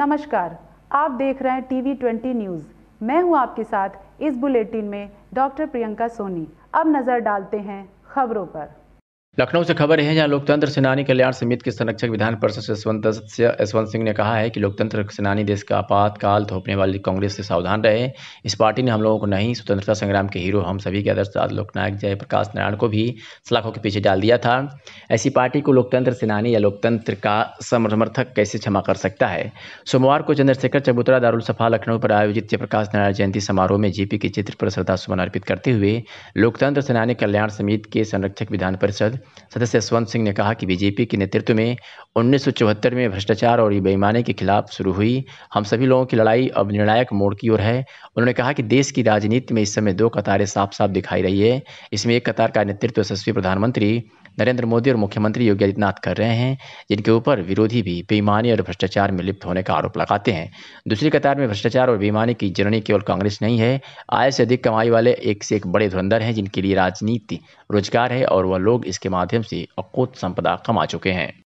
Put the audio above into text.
नमस्कार आप देख रहे हैं टीवी 20 न्यूज़ मैं हूं आपके साथ इस बुलेटिन में डॉक्टर प्रियंका सोनी अब नज़र डालते हैं खबरों पर लखनऊ से खबर है जहां लोकतंत्र सेनानी कल्याण समिति के संरक्षक विधान परिषद यशवंत सदस्य यशवंत सिंह ने कहा है कि लोकतंत्र सेनानी देश का आपातकाल थोपने वाली कांग्रेस से सावधान रहे इस पार्टी ने हम लोगों को नहीं स्वतंत्रता संग्राम के हीरो हम सभी के आदर्श आज लोकनायक जयप्रकाश नारायण को भी सलाखों के पीछे डाल दिया था ऐसी पार्टी को लोकतंत्र सेनानी या लोकतंत्र का समर्थक कैसे क्षमा कर सकता है सोमवार को चंद्रशेखर चबूतरा दारुलसफा लखनऊ पर आयोजित जयप्रकाश नारायण जयंती समारोह में जीपी के चित्र पर श्रद्धा सुमन अर्पित करते हुए लोकतंत्र सेनानी कल्याण समिति के संरक्षक विधान परिषद सदस्य यशवंत सिंह ने कहा कि बीजेपी के नेतृत्व में उन्नीस में भ्रष्टाचार और बेईमानी के खिलाफ शुरू हुई हम सभी लोगों की लड़ाई अब निर्णायक मोड़ की ओर है उन्होंने कहा कि देश की राजनीति में इस समय दो कतारें साफ साफ दिखाई रही है इसमें एक कतार का नेतृत्व यशस्वी प्रधानमंत्री नरेंद्र मोदी और मुख्यमंत्री योगी आदित्यनाथ कर रहे हैं जिनके ऊपर विरोधी भी बेईमानी और भ्रष्टाचार में लिप्त होने का आरोप लगाते हैं दूसरी कतार में भ्रष्टाचार और बेईमानी की जननी केवल कांग्रेस नहीं है आय से अधिक कमाई वाले एक से एक बड़े धुरंधर हैं जिनके लिए राजनीति रोजगार है और वह लोग इसके माध्यम से अकूत संपदा कमा चुके हैं